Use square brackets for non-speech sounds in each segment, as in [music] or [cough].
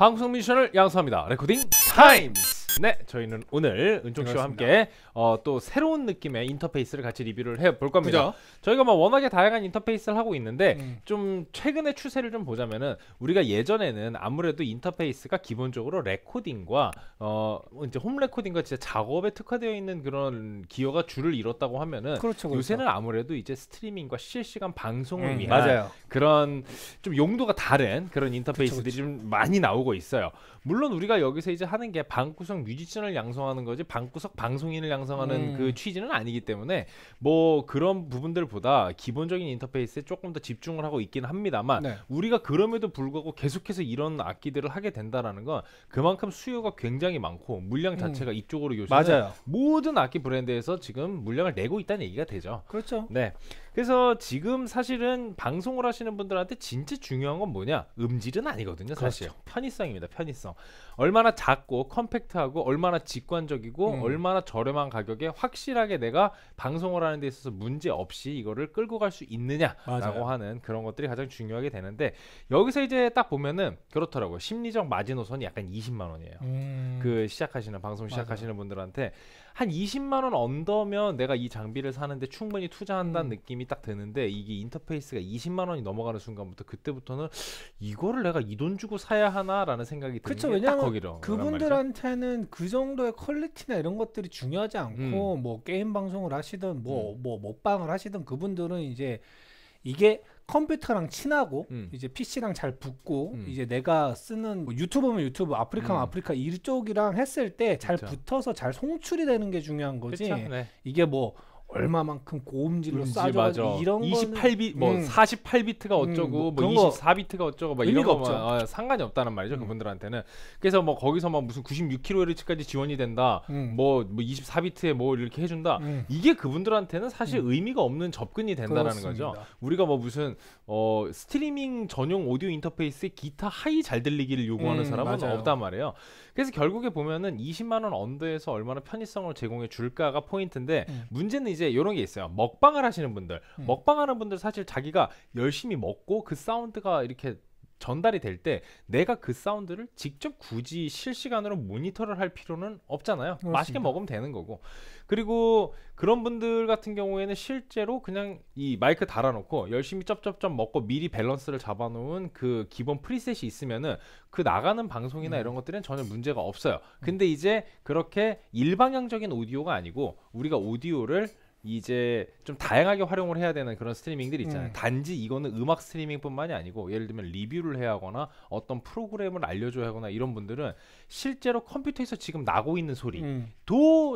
방송 미션을 양성합니다. 레코딩 타임! 네, 저희는 오늘 은총 씨와 함께 어, 또 새로운 느낌의 인터페이스를 같이 리뷰를 해볼 겁니다. 그죠? 저희가 뭐 워낙에 다양한 인터페이스를 하고 있는데 음. 좀 최근의 추세를 좀 보자면은 우리가 예전에는 아무래도 인터페이스가 기본적으로 레코딩과 어 이제 홈 레코딩과 진짜 작업에 특화되어 있는 그런 기여가 줄을 이뤘다고 하면은 그렇죠, 그렇죠. 요새는 아무래도 이제 스트리밍과 실시간 방송을 음, 위한 맞아요. 그런 좀 용도가 다른 그런 인터페이스들이 그렇죠, 좀 많이 나오고 있어요. 물론 우리가 여기서 이제 하는 게 방구석 방구 뮤지션을 양성하는 거지 방구석 방송인을 양성하는 그 음. 그 취지는 아니기 때문에 뭐 그런 부분들보다 기본적인 인터페이스에 조금 더 집중을 하고 있기는 합니다만 네. 우리가 그럼에도 불구하고 계속해서 이런 악기들을 하게 된다라는 건 그만큼 수요가 굉장히 많고 물량 음. 자체가 음. 이쪽으로 요즘 맞아요. 모든 악기 브랜드에서 지금 물량을 내고 있다는 얘기가 되죠. 그렇죠. 네. 그래서 지금 사실은 방송을 하시는 분들한테 진짜 중요한 건 뭐냐? 음질은 아니거든요, 사실. 그렇죠. 편의성입니다. 편의성. 얼마나 작고 컴팩트하고 얼마나 직관적이고 음. 얼마나 저렴한 가격에 확실하게 내가 방송을 하는 데 있어서 문제 없이 이거를 끌고 갈 수 있느냐라고 맞아요. 하는 그런 것들이 가장 중요하게 되는데 여기서 이제 딱 보면은 그렇더라고요. 심리적 마지노선이 약간 20만 원이에요. 음. 그 시작하시는 방송 시작하시는 맞아요. 분들한테 한 20만 원 언더면 내가 이 장비를 사는데 충분히 투자한다는 음. 느낌이 딱 드는데 이게 인터페이스가 20만 원이 넘어가는 순간부터 그때부터는 이거를 내가 이 돈 주고 사야 하나라는 생각이 드는 그쵸, 게딱 거기로 그분들한테는 그 정도의 퀄리티나 이런 것들이 중요하지 않고 음. 뭐 게임 방송을 하시든 뭐뭐 음. 뭐 먹방을 하시든 그분들은 이제 이게 컴퓨터랑 친하고 음. 이제 PC랑 잘 붙고 음. 이제 내가 쓰는 뭐 유튜브면 유튜브, 아프리카면 음. 아프리카 이쪽이랑 했을 때 잘 붙어서 잘 송출이 되는 게 중요한 거지. 네. 이게 뭐 얼마만큼 고음질로 음싸줘 이런 28비 뭐 음. 48비트가 음, 어쩌고 음, 뭐, 뭐 24비트가 어쩌고 막 이런 거없 아, 상관이 없다는 말이죠 음. 그분들한테는 그래서 뭐 거기서 막 무슨 96kHz까지 지원이 된다 뭐뭐 음. 뭐 24비트에 뭐, 뭐 이렇게 해준다 음. 이게 그분들한테는 사실 의미가 없는 접근이 된다라는 그렇습니다. 거죠 우리가 뭐 무슨 어 스트리밍 전용 오디오 인터페이스에 기타 하이 잘 들리기를 요구하는 사람은 맞아요. 없단 말이에요 그래서 결국에 보면은 20만 원 언더에서 얼마나 편의성을 제공해 줄까가 포인트인데 문제는 이제 이제 이런 게 있어요. 먹방을 하시는 분들, 음. 먹방하는 분들 사실 자기가 열심히 먹고 그 사운드가 이렇게 전달이 될 때 내가 그 사운드를 직접 굳이 실시간으로 모니터를 할 필요는 없잖아요. 그렇습니다. 맛있게 먹으면 되는 거고. 그리고 그런 분들 같은 경우에는 실제로 그냥 이 마이크 달아놓고 열심히 쩝쩝쩝 먹고 미리 밸런스를 잡아놓은 그 기본 프리셋이 있으면은 그 나가는 방송이나 음. 이런 것들은 전혀 문제가 없어요. 음. 근데 이제 그렇게 일방향적인 오디오가 아니고 우리가 오디오를 이제 좀 다양하게 활용을 해야 되는 그런 스트리밍들이 있잖아요. 음. 단지 이거는 음악 스트리밍뿐만이 아니고 예를 들면 리뷰를 해야 하거나 어떤 프로그램을 알려줘야 하거나 이런 분들은 실제로 컴퓨터에서 지금 나고 있는 소리도 네. 음.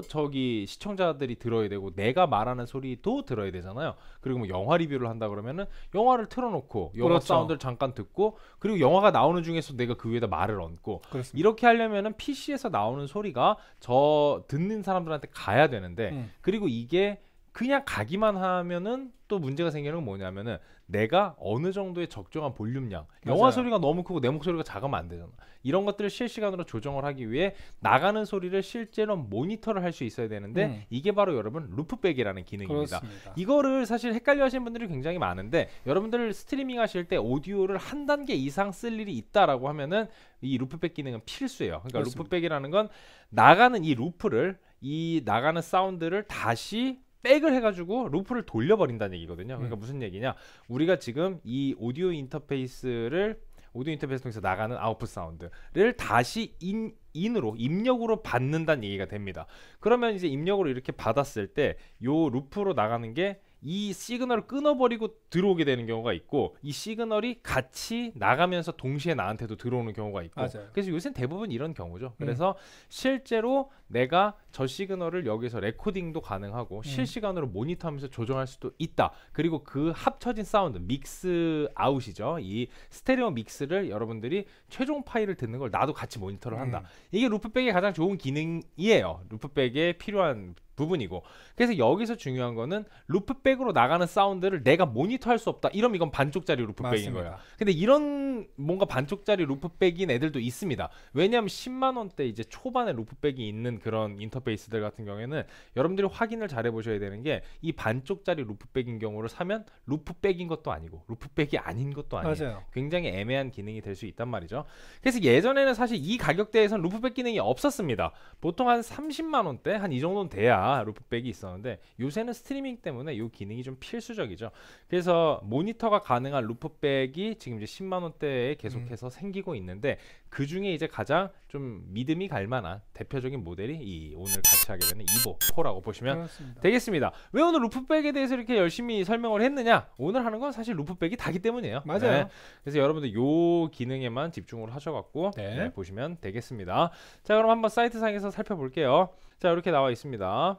저기 시청자들이 들어야 되고 내가 말하는 소리도 들어야 되잖아요. 그리고 뭐 영화 리뷰를 한다 그러면은 영화를 틀어놓고 영화 그렇죠. 사운드를 잠깐 듣고 그리고 영화가 나오는 중에서 내가 그 위에다 말을 얹고 그렇습니다. 이렇게 하려면은 PC에서 나오는 소리가 저 듣는 사람들한테 가야 되는데 음. 그리고 이게 그냥 가기만 하면은 또 문제가 생기는 건 뭐냐면은 내가 어느 정도의 적정한 볼륨량 영화 맞아요. 소리가 너무 크고 내 목소리가 작으면 안 되잖아 이런 것들을 실시간으로 조정을 하기 위해 나가는 소리를 실제로 모니터를 할 수 있어야 되는데 음. 이게 바로 여러분 루프백이라는 기능입니다 그렇습니다. 이거를 사실 헷갈려 하시는 분들이 굉장히 많은데 여러분들 스트리밍 하실 때 오디오를 한 단계 이상 쓸 일이 있다라고 하면은 이 루프백 기능은 필수예요 그러니까 그렇습니다. 루프백이라는 건 나가는 이 루프를 이 나가는 사운드를 다시 백을 해가지고 루프를 돌려버린다는 얘기거든요. 그러니까 음. 무슨 얘기냐? 우리가 지금 이 오디오 인터페이스를 오디오 인터페이스 통해서 나가는 아웃풋 사운드를 다시 인 인으로 입력으로 받는다는 얘기가 됩니다. 그러면 이제 입력으로 이렇게 받았을 때 요 루프로 나가는 게이 시그널을 끊어버리고 들어오게 되는 경우가 있고 이 시그널이 같이 나가면서 동시에 나한테도 들어오는 경우가 있고 맞아요. 그래서 요새는 대부분 이런 경우죠. 음. 그래서 실제로 내가 저 시그널을 여기서 레코딩도 가능하고 음. 실시간으로 모니터하면서 조정할 수도 있다. 그리고 그 합쳐진 사운드 믹스 아웃이죠. 이 스테레오 믹스를 여러분들이 최종 파일을 듣는 걸 나도 같이 모니터를 한다. 음. 이게 루프백의 가장 좋은 기능이에요. 루프백에 필요한 부분이고 그래서 여기서 중요한 거는 루프백으로 나가는 사운드를 내가 모니터할 수 없다 이러면 이건 반쪽짜리 루프백인 거야 근데 이런 뭔가 반쪽짜리 루프백인 애들도 있습니다 왜냐하면 10만원대 이제 초반에 루프백이 있는 그런 인터페이스들 같은 경우에는 여러분들이 확인을 잘 해보셔야 되는 게 이 반쪽짜리 루프백인 경우를 사면 루프백인 것도 아니고 루프백이 아닌 것도 아니에요 굉장히 애매한 기능이 될 수 있단 말이죠 그래서 예전에는 사실 이 가격대에선 루프백 기능이 없었습니다 보통 한 30만원대 한 이 정도는 돼야 루프백이 있었는데 요새는 스트리밍 때문에 이 기능이 좀 필수적이죠. 그래서 모니터가 가능한 루프백이 지금 이제 10만 원대에 계속해서 음. 생기고 있는데 그 중에 이제 가장 좀 믿음이 갈 만한 대표적인 모델이 이 오늘 같이 하게 되는 이보 4라고 보시면 그렇습니다. 되겠습니다. 왜 오늘 루프백에 대해서 이렇게 열심히 설명을 했느냐? 오늘 하는 건 사실 루프백이 다기 때문이에요. 맞아요. 네. 그래서 여러분들 요 기능에만 집중을 하셔갖고 네. 네, 보시면 되겠습니다. 자 그럼 한번 사이트 상에서 살펴볼게요. 자 이렇게 나와 있습니다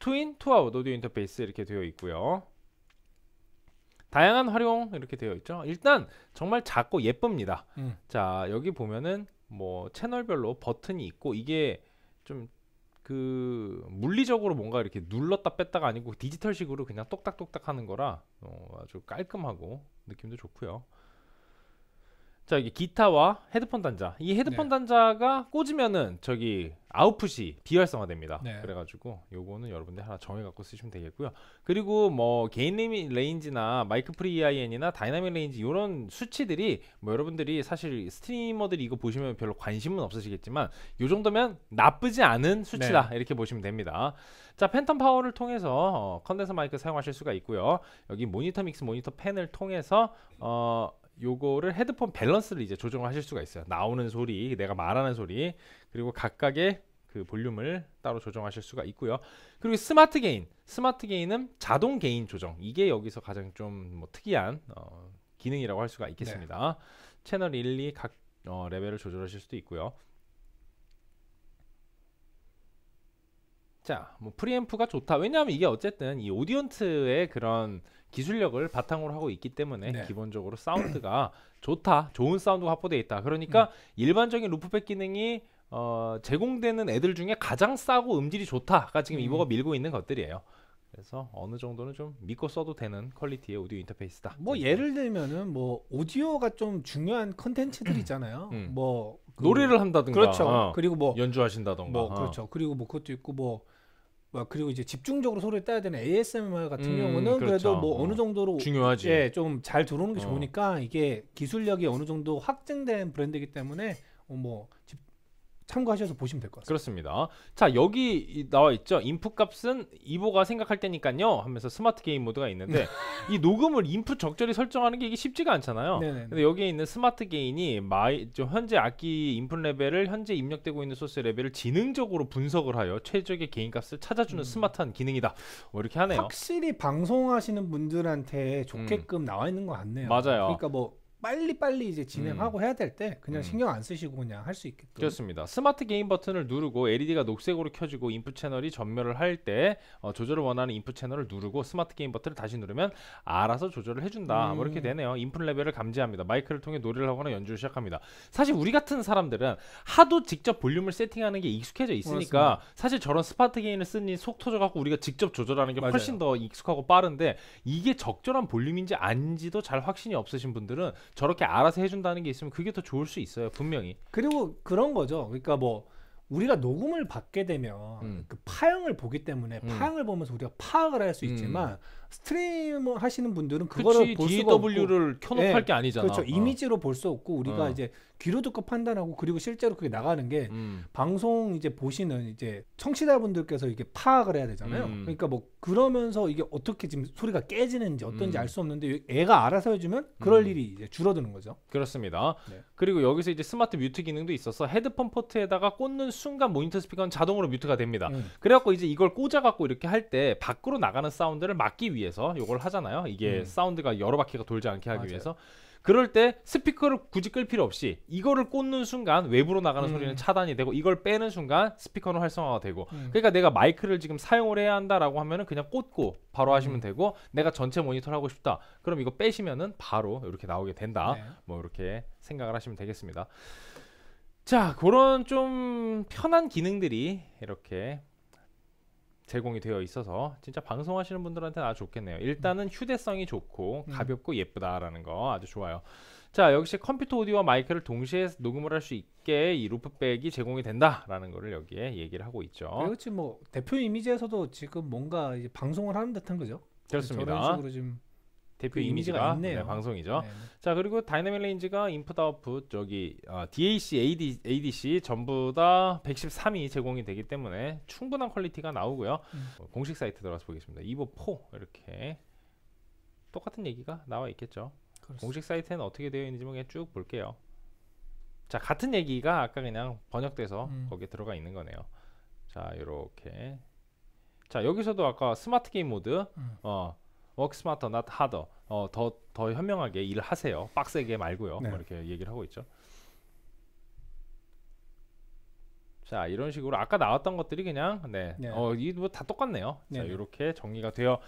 투인 투아웃 오디오 인터페이스 이렇게 되어 있고요 다양한 활용 이렇게 되어 있죠 일단 정말 작고 예쁩니다 음. 자 여기 보면은 뭐 채널별로 버튼이 있고 이게 좀 그 물리적으로 뭔가 이렇게 눌렀다 뺐다가 아니고 디지털식으로 그냥 똑딱똑딱 하는 거라 어, 아주 깔끔하고 느낌도 좋고요 자 여기 기타와 헤드폰 단자 이 헤드폰 네. 단자가 꽂으면은 저기 아웃풋이 비활성화됩니다 네. 그래가지고 요거는 여러분들 하나 정해갖고 쓰시면 되겠고요 그리고 뭐개인 레인지나 마이크 프리아이엔이나 다이나믹 레인지 요런 수치들이 뭐 여러분들이 사실 스트리머들이 이거 보시면 별로 관심은 없으시겠지만 요 정도면 나쁘지 않은 수치다 네. 이렇게 보시면 됩니다 자 팬텀 파워를 통해서 어, 컨덴서 마이크 사용하실 수가 있고요 여기 모니터 믹스 모니터 펜을 통해서 어 요거를 헤드폰 밸런스를 이제 조정하실 수가 있어요. 나오는 소리, 내가 말하는 소리, 그리고 각각의 그 볼륨을 따로 조정하실 수가 있고요. 그리고 스마트 게인, 스마트 게인은 자동 게인 조정. 이게 여기서 가장 좀 뭐 특이한 어, 기능이라고 할 수가 있겠습니다. 네. 채널 1, 2각 어, 레벨을 조절하실 수도 있고요. 자, 뭐 프리앰프가 좋다. 왜냐하면 이게 어쨌든 이 오디언트의 그런 기술력을 바탕으로 하고 있기 때문에 네. 기본적으로 사운드가 [clears throat] 좋다. 좋은 사운드가 확보되어 있다. 그러니까 음. 일반적인 루프백 기능이 어, 제공되는 애들 중에 가장 싸고 음질이 좋다가 지금 음. 이버가 밀고 있는 것들이에요. 그래서 어느 정도는 좀 믿고 써도 되는 퀄리티의 오디오 인터페이스다. 뭐그 예를 들면은 뭐 오디오가 좀 중요한 컨텐츠들이잖아요. 음. 음. 뭐그 노래를 한다든가 그렇죠. 어. 그리고 뭐 연주하신다던가. 뭐 어. 그렇죠. 그리고 뭐 그것도 있고 뭐 그리고 이제 집중적으로 소리를 따야 되는 ASMR 같은 음, 경우는 그렇죠. 그래도뭐 어. 어느 정도로 중요하지. 예, 좀 잘 들어오는 게 어. 좋으니까 이게 기술력이 어느 정도 확증된 브랜드이기 때문에 어, 뭐 집, 참고하셔서 보시면 될 것 같습니다. 그렇습니다. 자 여기 나와 있죠. 인풋 값은 이보가 생각할 때니까요. 하면서 스마트 게임 모드가 있는데 [laughs] 이 녹음을 인풋 적절히 설정하는 게 이게 쉽지가 않잖아요. 네네 근데 여기에 있는 스마트 게인이 마이 현재 악기 인풋 레벨을 현재 입력되고 있는 소스 레벨을 지능적으로 분석을 하여 최적의 게인 값을 찾아주는 음. 스마트한 기능이다. 뭐 이렇게 하네요. 확실히 방송하시는 분들한테 좋게끔 음. 나와 있는 것 같네요. 맞아요. 그러니까 뭐 빨리빨리 이제 진행하고 음. 해야 될 때 그냥 음. 신경 안 쓰시고 그냥 할 수있겠죠 그렇습니다 스마트 게임 버튼을 누르고 LED가 녹색으로 켜지고 인풋 채널이 전멸을 할때 어, 조절을 원하는 인풋 채널을 누르고 스마트 게임 버튼을 다시 누르면 알아서 조절을 해준다 뭐 음. 뭐 이렇게 되네요 인풋 레벨을 감지합니다 마이크를 통해 노래를 하거나 연주를 시작합니다 사실 우리 같은 사람들은 하도 직접 볼륨을 세팅하는 게 익숙해져 있으니까 그습니다 사실 저런 스마트 게임을 쓰니 속 터져갖고 우리가 직접 조절하는 게 맞아요. 훨씬 더 익숙하고 빠른데 이게 적절한 볼륨인지 아닌지도 잘 확신이 없으신 분들은 저렇게 알아서 해준다는 게 있으면 그게 더 좋을 수 있어요 분명히 그리고 그런 거죠 그러니까 뭐 우리가 녹음을 받게 되면 음. 그 파형을 보기 때문에 음. 파형을 보면서 우리가 파악을 할수 음. 있지만 음. 스트리머 하시는 분들은 그거를 그치, 볼 DAW를 수가 켜놓고 네, 예. 할게 아니잖아. 그렇죠. 어. 이미지로 볼 수 없고 우리가 어. 이제 귀로 듣고 판단하고 그리고 실제로 그게 나가는 게 음. 방송 이제 보시는 이제 청취자분들께서 이게 파악을 해야 되잖아요. 음. 그러니까 뭐 그러면서 이게 어떻게 지금 소리가 깨지는지 어떤지 음. 알수 없는데 애가 알아서 해주면 그럴 음. 일이 이제 줄어드는 거죠. 그렇습니다. 네. 그리고 여기서 이제 스마트 뮤트 기능도 있어서 헤드폰 포트에다가 꽂는 순간 모니터 스피커는 자동으로 뮤트가 됩니다. 음. 그래갖고 이제 이걸 꽂아갖고 이렇게 할 때 밖으로 나가는 사운드를 막기 위해서 이걸 하잖아요. 이게 음. 사운드가 여러 바퀴가 돌지 않게 하기 맞아요. 위해서. 그럴 때 스피커를 굳이 끌 필요 없이 이거를 꽂는 순간 외부로 나가는 음. 소리는 차단이 되고 이걸 빼는 순간 스피커는 활성화가 되고 음. 그러니까 내가 마이크를 지금 사용을 해야 한다라고 하면은 그냥 꽂고 바로 음. 하시면 되고 내가 전체 모니터를 하고 싶다 그럼 이거 빼시면은 바로 이렇게 나오게 된다 네. 뭐 이렇게 생각을 하시면 되겠습니다 자 그런 좀 편한 기능들이 이렇게 제공이 되어 있어서 진짜 방송하시는 분들한테는 아주 좋겠네요. 일단은 음. 휴대성이 좋고 음. 가볍고 예쁘다라는 거 아주 좋아요. 자, 역시 컴퓨터 오디오와 마이크를 동시에 녹음을 할 수 있게 이 루프백이 제공이 된다라는 거를 여기에 얘기를 하고 있죠. 그렇지 뭐 대표 이미지에서도 지금 뭔가 방송을 하는 듯한 거죠. 그렇습니다. 저런 식으로 지금 대표 그 이미지가, 이미지가 네, 방송이죠. 네. 자 그리고 다이내믹 레인지가 인풋 아웃풋 저기 어, DAC, AD, ADC 전부 다 113이 제공이 되기 때문에 충분한 퀄리티가 나오고요. 음. 어, 공식 사이트 들어가서 보겠습니다. 이보 4 이렇게 똑같은 얘기가 나와 있겠죠. 그렇습니다. 공식 사이트는 어떻게 되어 있는지 그냥 쭉 볼게요. 자 같은 얘기가 아까 그냥 번역돼서 음. 거기에 들어가 있는 거네요. 자 이렇게 자 여기서도 아까 스마트 게임 모드 음. 어 워크스마트 낫 하더 더더 현명하게 일을 하세요. 빡세게 말고요. 네. 뭐 이렇게 얘기를 하고 있죠. 자 이런 식으로 아까 나왔던 것들이 그냥 네, 네. 어이뭐 다 똑같네요. 네. 자 이렇게 정리가 되어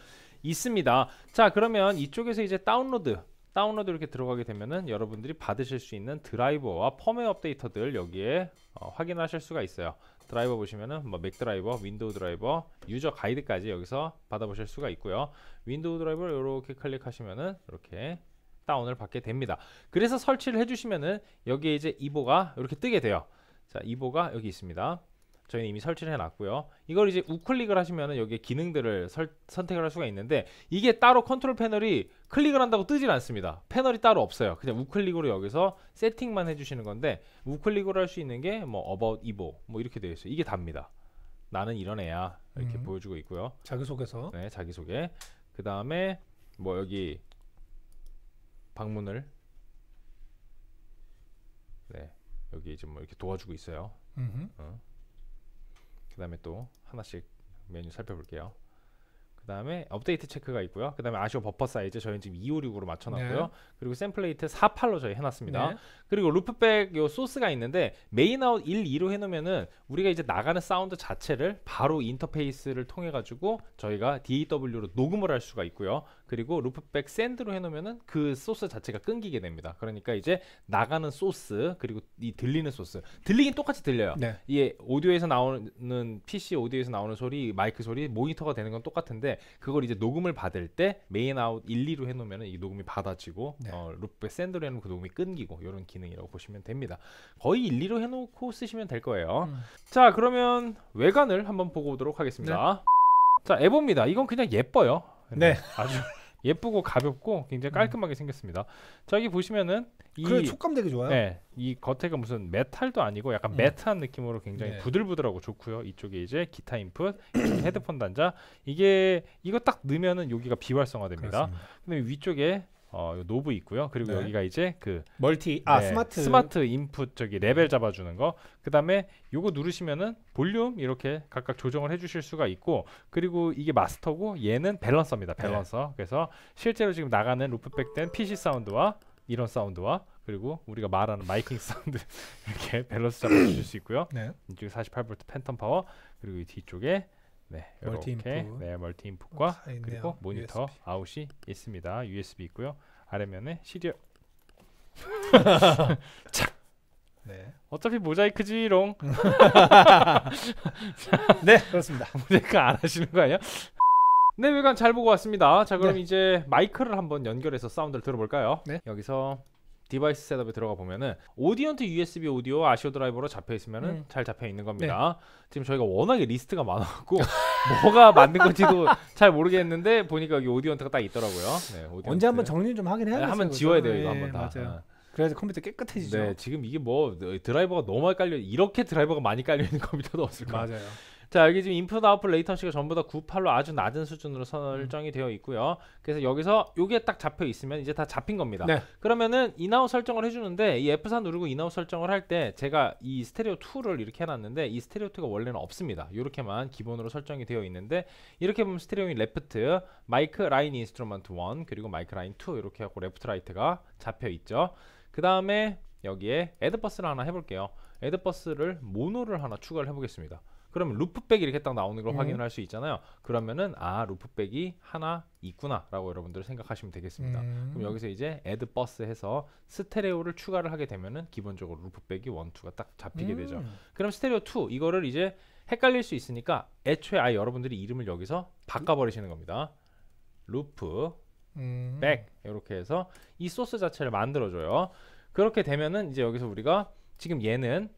있습니다. 자 그러면 이쪽에서 이제 다운로드 다운로드 이렇게 들어가게 되면은 여러분들이 받으실 수 있는 드라이버와 펌웨어 업데이터들 여기에 어, 확인하실 수가 있어요. 드라이버 보시면은 뭐맥 드라이버, 윈도우 드라이버, 유저 가이드까지 여기서 받아보실 수가 있고요. 윈도우 드라이버를 이렇게 클릭하시면은 이렇게 다운을 받게 됩니다. 그래서 설치를 해주시면은 여기에 이제 이보가 이렇게 뜨게 돼요. 자, 이보가 여기 있습니다. 저희는 이미 설치를 해놨고요. 이걸 이제 우클릭을 하시면 여기에 기능들을 설, 선택을 할 수가 있는데 이게 따로 컨트롤 패널이 클릭을 한다고 뜨질 않습니다. 패널이 따로 없어요. 그냥 우클릭으로 여기서 세팅만 해주시는 건데 우클릭으로 할 수 있는 게뭐 about 이보 뭐 이렇게 되어 있어요. 이게 답니다. 나는 이런 애야 이렇게 음. 보여주고 있고요. 자기소개서. 네, 자기소개. 그 다음에 뭐 여기 방문을 네 여기 이제 뭐 이렇게 도와주고 있어요. 어. 다음에 또 하나씩 메뉴 살펴볼게요. 그 다음에 업데이트 체크가 있고요. 그 다음에 아쉬워 버퍼 사이즈 저희는 지금 256으로 맞춰놨고요. 네. 그리고 샘플레이트 48로 저희 해놨습니다. 네. 그리고 루프백 요 소스가 있는데 메인 아웃 1, 2로 해놓으면은 우리가 이제 나가는 사운드 자체를 바로 인터페이스를 통해 가지고 저희가 DAW로 녹음을 할 수가 있고요. 그리고 루프백 샌드로 해놓으면은 그 소스 자체가 끊기게 됩니다. 그러니까 이제 나가는 소스 그리고 이 들리는 소스 들리긴 똑같이 들려요. 네. 이 오디오에서 나오는 PC 오디오에서 나오는 소리, 마이크 소리, 모니터가 되는 건 똑같은데 그걸 이제 녹음을 받을 때 메인 아웃 1, 2로 해놓으면은 이 녹음이 받아지고 네. 어, 루프백 샌드로 해놓은 그 녹음이 끊기고 이런 기능이라고 보시면 됩니다. 거의 1, 2로 해놓고 쓰시면 될 거예요. 음. 자 그러면 외관을 한번 보고 오도록 하겠습니다. 네. 자 에보입니다. 이건 그냥 예뻐요. 네. 아주 예쁘고 가볍고 굉장히 음. 깔끔하게 생겼습니다. 자기 보시면은 이 그래, 촉감 되게 좋아요. 네, 이 겉에가 무슨 메탈도 아니고 약간 음. 매트한 느낌으로 굉장히 네. 부들부들하고 좋고요. 이쪽에 이제 기타 인풋, [clears throat] 헤드폰 단자 이게 이거 딱 넣으면은 여기가 비활성화됩니다. 그렇습니다. 근데 위쪽에 어, 노브 있고요. 그리고 네. 여기가 이제 그 멀티 아 네, 스마트 스마트 인풋 저기 레벨 잡아주는 거. 그다음에 요거 누르시면은 볼륨 이렇게 각각 조정을 해주실 수가 있고 그리고 이게 마스터고 얘는 밸런서입니다. 네. 밸런서. 네. 그래서 실제로 지금 나가는 루프백된 PC 사운드와 이런 사운드와 그리고 우리가 말하는 마이킹 사운드 [laughs] 이렇게 밸런스 잡아주실 수 있고요. 이쪽 48V 팬텀 파워 그리고 이 뒤쪽에 네, 멀티 이렇게 인풋. 네, 멀티 인풋과 아, 그리고 모니터 USB. 아웃이 있습니다. USB 있고요. 아래면에 시리얼 [laughs] 착. 네. 어차피 모자이크지롱. [laughs] 네, 그렇습니다. [laughs] 모자이크 안 하시는 거 아니야? 네, 외관 잘 보고 왔습니다. 자, 그럼 네. 이제 마이크를 한번 연결해서 사운드를 들어볼까요? 네. 여기서 디바이스 셋업에 들어가 보면은 오디언트 USB 오디오 아시오 드라이버로 잡혀 있으면은 네. 잘 잡혀 있는 겁니다. 네. 지금 저희가 워낙에 리스트가 많아갖고 [laughs] 뭐가 맞는 건지도 잘 모르겠는데 보니까 여기 오디언트가 딱 있더라고요. 네, 오디언트. 언제 한번 정리 좀 하긴 해야겠어요. 네, 한번 지워야 돼요 이거 네, 한번 다. 맞아요. 네. 그래서 컴퓨터 깨끗해지죠. 네, 지금 이게 뭐 드라이버가 너무 많이 깔려 이렇게 드라이버가 많이 깔려 있는 컴퓨터도 없을 거예요. 맞아요. 자 여기 지금 인풋 아웃풋 레이턴시가 전부 다 98로 아주 낮은 수준으로 설정이 음. 되어 있고요. 그래서 여기서 요게 딱 잡혀 있으면 이제 다 잡힌 겁니다. 네. 그러면은 인아웃 설정을 해주는데 이 F4 누르고 인아웃 설정을 할 때 제가 이 스테레오 2를 이렇게 해놨는데 이 스테레오 2가 원래는 없습니다. 이렇게만 기본으로 설정이 되어 있는데 이렇게 보면 스테레오인 레프트, 마이크 라인 인스트루먼트 1 그리고 마이크 라인 2 이렇게 하고 레프트 라이트가 잡혀 있죠. 그 다음에 여기에 에드버스를 하나 해볼게요. 에드버스를 모노를 하나 추가를 해보겠습니다. 그러면 루프백이 이렇게 딱 나오는 걸 음. 확인을 할 수 있잖아요. 그러면은 아 루프백이 하나 있구나라고 여러분들 생각하시면 되겠습니다. 음. 그럼 여기서 이제 에드 버스 해서 스테레오를 추가를 하게 되면은 기본적으로 루프백이 1 2가딱 잡히게 음. 되죠. 그럼 스테레오 2 이거를 이제 헷갈릴 수 있으니까 애초에 아예 여러분들이 이름을 여기서 바꿔버리시는 겁니다. 루프 음. 백 이렇게 해서 이 소스 자체를 만들어줘요. 그렇게 되면은 이제 여기서 우리가 지금 얘는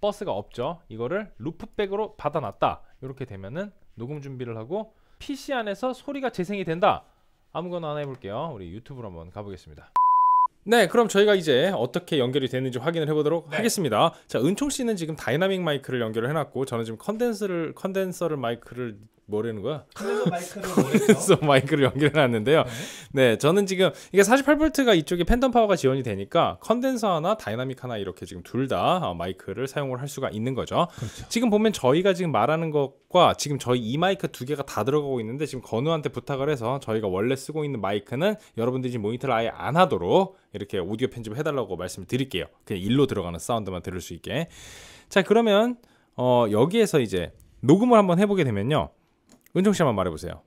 버스가 없죠 이거를 루프백으로 받아놨다 이렇게 되면은 녹음 준비를 하고 PC 안에서 소리가 재생이 된다 아무거나 하나 해볼게요 우리 유튜브로 한번 가보겠습니다 네 그럼 저희가 이제 어떻게 연결이 되는지 확인을 해보도록 네. 하겠습니다 자 은총 씨는 지금 다이나믹 마이크를 연결을 해놨고 저는 지금 컨덴서를 컨덴서를 마이크를 뭐라는 거야? 그래서 마이크를 [laughs] 연결해 놨는데요. 네. 네, 저는 지금 이게 48V가 이쪽에 팬덤 파워가 지원이 되니까 컨덴서 하나, 다이나믹 하나 이렇게 지금 둘다 어, 마이크를 사용을 할 수가 있는 거죠. 그렇죠. 지금 보면 저희가 지금 말하는 것과 지금 저희 이 마이크 두 개가 다 들어가고 있는데 지금 건우한테 부탁을 해서 저희가 원래 쓰고 있는 마이크는 여러분들이 지금 모니터를 아예 안 하도록 이렇게 오디오 편집을 해달라고 말씀드릴게요. 을 그냥 일로 들어가는 사운드만 들을 수 있게. 자, 그러면 어, 여기에서 이제 녹음을 한번 해보게 되면요. 은총 씨 한번 말해보세요.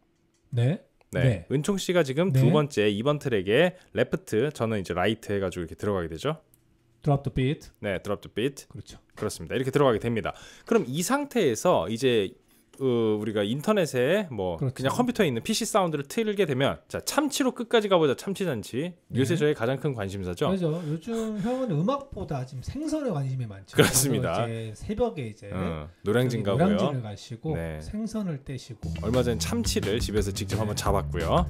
네. 네. 네. 은총 씨가 지금 네. 두 번째 2번 트랙에 레프트, 저는 이제 라이트 해가지고 이렇게 들어가게 되죠. 드랍 더 비트. 네, 드랍 더 비트. 그렇죠. 그렇습니다. 이렇게 들어가게 됩니다. 그럼 이 상태에서 이제 어, 우리가 인터넷에 뭐 그렇죠. 그냥 컴퓨터에 있는 PC 사운드를 틀게 되면 자 참치로 끝까지 가보자 참치잔치 네. 요새 네. 저의 가장 큰 관심사죠. 그렇죠. 요즘 형은 음악보다 지금 생선에 관심이 많죠. 그렇습니다. 이제 새벽에 이제 어, 노량진 가고요. 노량진을 가시고 네. 생선을 떼시고 얼마 전 참치를 집에서 직접 네. 한번 잡았고요.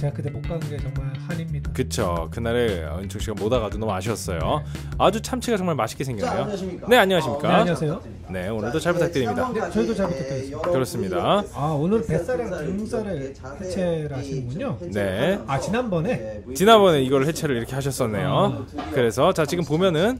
제가 그때 못 간 게 정말 한입니다. 그쵸. 그날에 은총 씨가 못 와가지고 너무 아쉬웠어요. 네. 아주 참치가 정말 맛있게 생겼네요. 자, 안녕하십니까? 네 안녕하십니까? 아, 네 안녕하세요. 네 오늘도 잘 부탁드립니다. 네, 저희도 잘 부탁드립니다. 그렇습니다. 아 오늘 뱃살이랑 등살을 해체를 하시는군요. 네. 아 지난번에 지난번에 이걸 해체를 이렇게 하셨었네요. 그래서 자 지금 보면은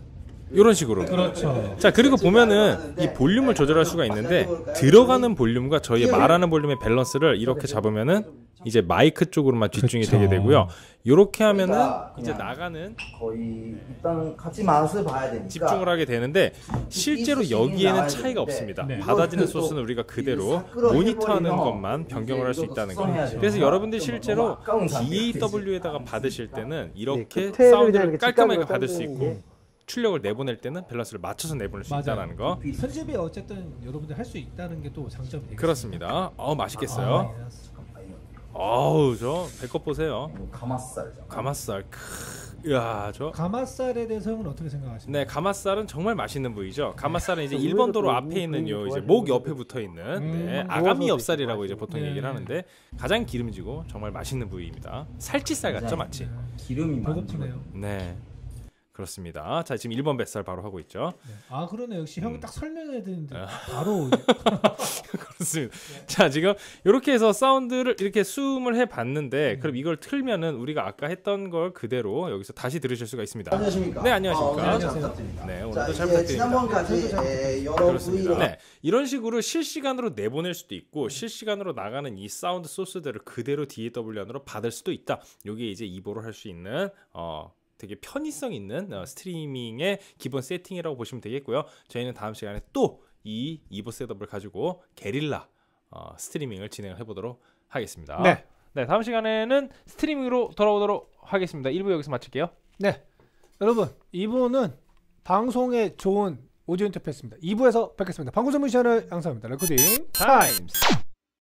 이런 식으로. 그렇죠. 자, 그리고 보면은 이 볼륨을 조절할 수가 있는데 들어가는 볼륨과 저희 예. 말하는 볼륨의 밸런스를 이렇게 잡으면은 이제 마이크 쪽으로만 집중이 그렇 되게 되고요. 이렇게 하면은 그러니까 이제 나가는 거의 일단 같이 맛을 봐야 되니까 집중을 하게 되는데 실제로 여기에는 차이가 없습니다. 네. 받아지는 소스는 우리가 그대로 모니터하는 것만 변경을 할 수 있다는 거. 예요 그래서 여러분들 실제로 DAW에다가 받으실 때는 이렇게 네, 그 사운드를 깔끔하게 받을 수 있고 출력을 내보낼 때는 밸런스를 맞춰서 내보낼 수 맞아요. 있다는 거. 편집이 어쨌든 여러분들 할 수 있다는 게 또 장점이 되겠 그렇습니다. 어 맛있겠어요. 아, 네, 어우 저 배꼽 보세요. 어, 가마살. 가마살. 크. 야, 저 가마살에 대해서 형은 어떻게 생각하시나요? 네, 가마살은 정말 맛있는 부위죠. 네. 가마살은 이제 네. 일본 도로 앞에 있는 요 이제 목 옆에 붙어 있는 음, 네, 아가미 엽살이라고 이제 보통 얘기를 하는데 가장 기름지고 정말 맛있는 부위입니다. 살치살 같죠, 마치? 기름이 많네 네. 그렇습니다. 자 지금 1번 뱃살 바로 하고 있죠. 네. 아 그러네 역시 형이 음. 딱 설명해야 되는데 아. 바로 [laughs] 그렇습니다. 네. 자 지금 이렇게 해서 사운드를 이렇게 숨을 해봤는데 음. 그럼 이걸 틀면은 우리가 아까 했던 걸 그대로 여기서 다시 들으실 수가 있습니다. 안녕하십니까? 네 안녕하십니까? 아, 오늘 부탁드립니네 오늘도 자, 잘 부탁드립니다. 지난번까지 예, 여러 그렇습니다. 네 이런 식으로 실시간으로 내보낼 수도 있고 음. 실시간으로 나가는 이 사운드 소스들을 그대로 DAW 안으로 받을 수도 있다. 이게 이제 이보로 할수 있는 어. 되게 편의성 있는 어, 스트리밍의 기본 세팅이라고 보시면 되겠고요. 저희는 다음 시간에 또이 이보 셋업을 가지고 게릴라 어, 스트리밍을 진행을 해보도록 하겠습니다. 네. 네, 다음 시간에는 스트리밍으로 돌아오도록 하겠습니다. 1부 여기서 마칠게요. 네. 여러분, 2부는 방송에 좋은 오디오 인터페이스입니다. 2부에서 뵙겠습니다. 방구 전문 채널 양사입니다. 레코딩 타임스.